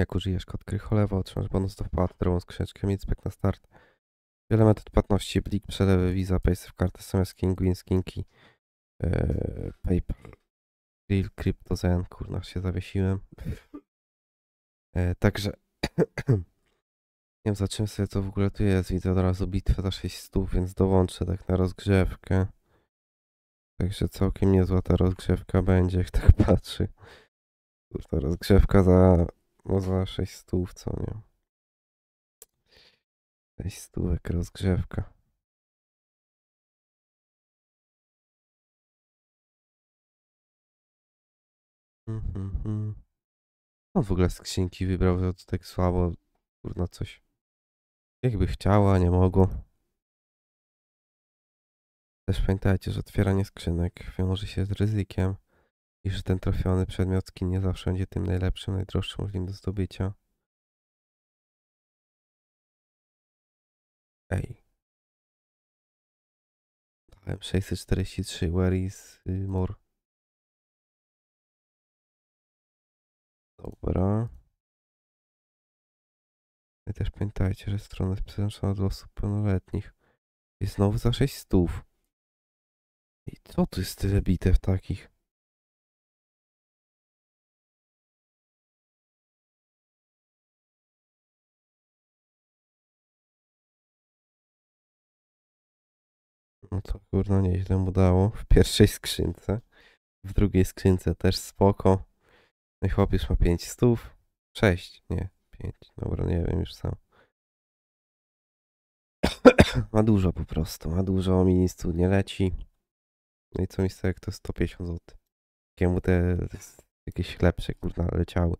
Jak użyjesz kod Krycholewa, otrzymasz bonus do wpłat drogą skrzyneczkę, mieć Inspect na start. metod płatności, blik, przelewy, Visa, PaySafe, karty SMS, Kinguin, Skinki, yy, PayPal, Real, CryptoZen, kurna się zawiesiłem. Yy, także nie wiem za czym sobie co w ogóle tu jest. Widzę od razu bitwę za 600, więc dołączę tak na rozgrzewkę. Także całkiem niezła ta rozgrzewka będzie, jak tak patrzy. Kurna, rozgrzewka za no za 6 stów, co nie? 6 stówek rozgrzewka. Mm -hmm. On w ogóle z wybrał, że to tak słabo, kurna coś. Jakby chciała, nie mogło. Też pamiętajcie, że otwieranie skrzynek wiąże się z ryzykiem i że ten trafiony przedmiot nie kinie zawsze będzie tym najlepszym, najdroższym możliwym do zdobycia. Ej. Dałem 643, where is y, more? Dobra. I też pamiętajcie, że strona jest przeznaczona dla osób pełnoletnich. I znowu za 600. I co tu jest tyle bitew takich? No to kurno nieźle mu dało. W pierwszej skrzynce. W drugiej skrzynce też spoko. No i chłopiec ma 5 stów. 6, nie, 5. Dobra, nie wiem już sam. ma dużo po prostu. Ma dużo, mi nic nie leci. No i co mi z jak to 150 zł. Jemu te, te jakieś lepsze kurna leciały.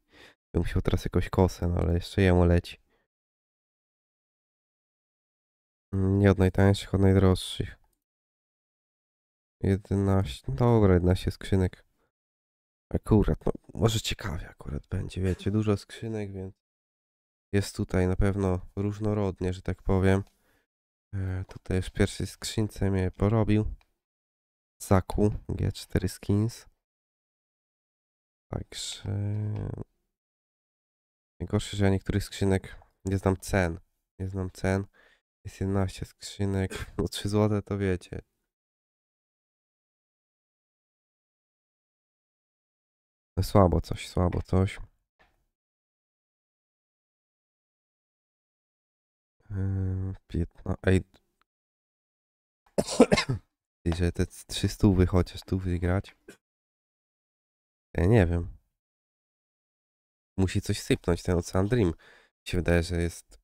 Bym musiał teraz jakoś kosę, no ale jeszcze jemu leci. Mm, nie od najtańszych, od najdroższych. 11, no dobra, 11 skrzynek. Akurat, no może ciekawie akurat będzie, wiecie, dużo skrzynek, więc jest tutaj na pewno różnorodnie, że tak powiem. E, tutaj już w pierwszej skrzynce mnie porobił. Zaku G4 skins. Także... Najgorsze, że ja niektórych skrzynek nie znam cen. Nie znam cen. Jest 11 skrzynek, no 3 złote to wiecie. E, słabo coś, słabo coś. E, piętna, ej. że te 300 chociaż tu wygrać. Ja nie wiem. Musi coś sypnąć ten Ocean Dream. Mi się wydaje, że jest...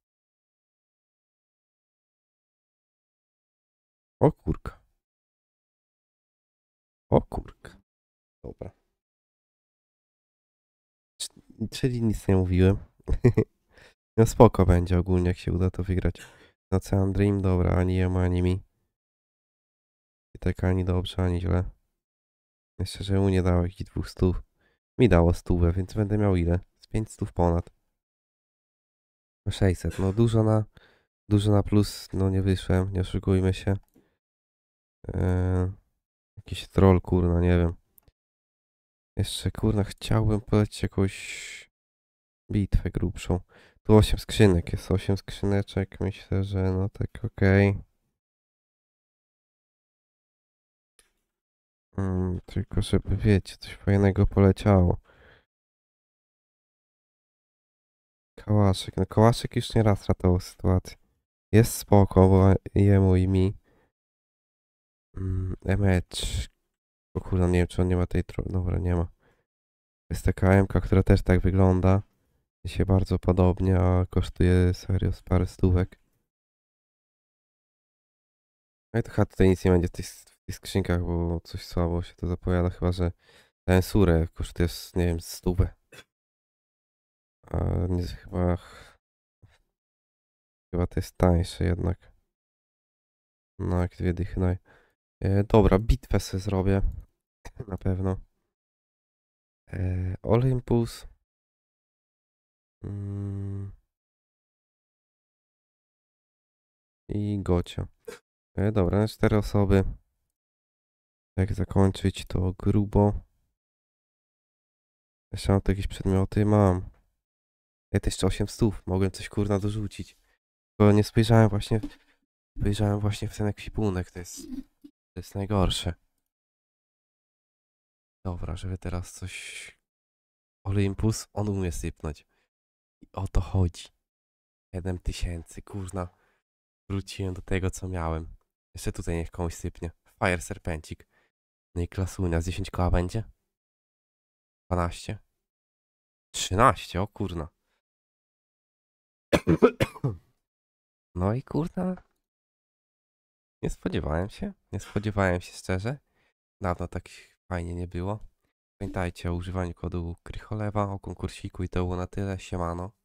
O kurka. O kurka. Dobra czyli nic nie mówiłem. no spoko będzie ogólnie, jak się uda to wygrać. No co, Dream, dobra, ani jemu, ani mi. I tak ani dobrze, ani źle. Jeszcze, że mu nie dało jakichś dwóch stów. Mi dało stówę, więc będę miał ile? Z pięć stów ponad. 600, no, no dużo na, dużo na plus, no nie wyszłem, nie oszukujmy się. Eee, jakiś troll, kurna, nie wiem. Jeszcze kurna, chciałbym polecić jakąś bitwę grubszą. Tu 8 skrzynek, jest 8 skrzyneczek, myślę, że no tak okej. Okay. Mm, tylko żeby wiecie, coś fajnego poleciało. Kałaszek, no Kałaszek już nie raz ratował sytuację. Jest spoko, bo jemu i mi. Mm, o kurwa, nie wiem, czy on nie ma tej trójki. Dobra, nie ma. Jest taka m która też tak wygląda. Się bardzo podobnie, a kosztuje serio z parę stówek. No i to chyba tutaj nic nie będzie w tych, w tych skrzynkach, bo coś słabo się to zapowiada, chyba że ten surę kosztuje, nie wiem, stówę. A nie, chyba... Chyba to jest tańsze jednak. No, jak dwie dychy, no. E, dobra, bitwę sobie zrobię. na pewno. E, Olympus. Mm. I Gocio. E, dobra, na cztery osoby. Jak zakończyć to grubo. Jeszcze mam tu jakieś przedmioty. Mam. Ja też 8 stów. Mogłem coś kurna dorzucić. bo nie spojrzałem właśnie. Spojrzałem właśnie w ten ekwipunek. To jest. To jest najgorsze. Dobra, żeby teraz coś... Olympus, on umie sypnąć. I o to chodzi. 7000, kurna. Wróciłem do tego, co miałem. Jeszcze tutaj niech komuś sypnie. Fire serpentik. No i klasunia. Z 10 koła będzie? 12? 13, o kurna. No i kurna. Nie spodziewałem się. Nie spodziewałem się szczerze. Dawno tak fajnie nie było. Pamiętajcie o używaniu kodu Krycholewa, o konkursiku i to było na tyle. Siemano.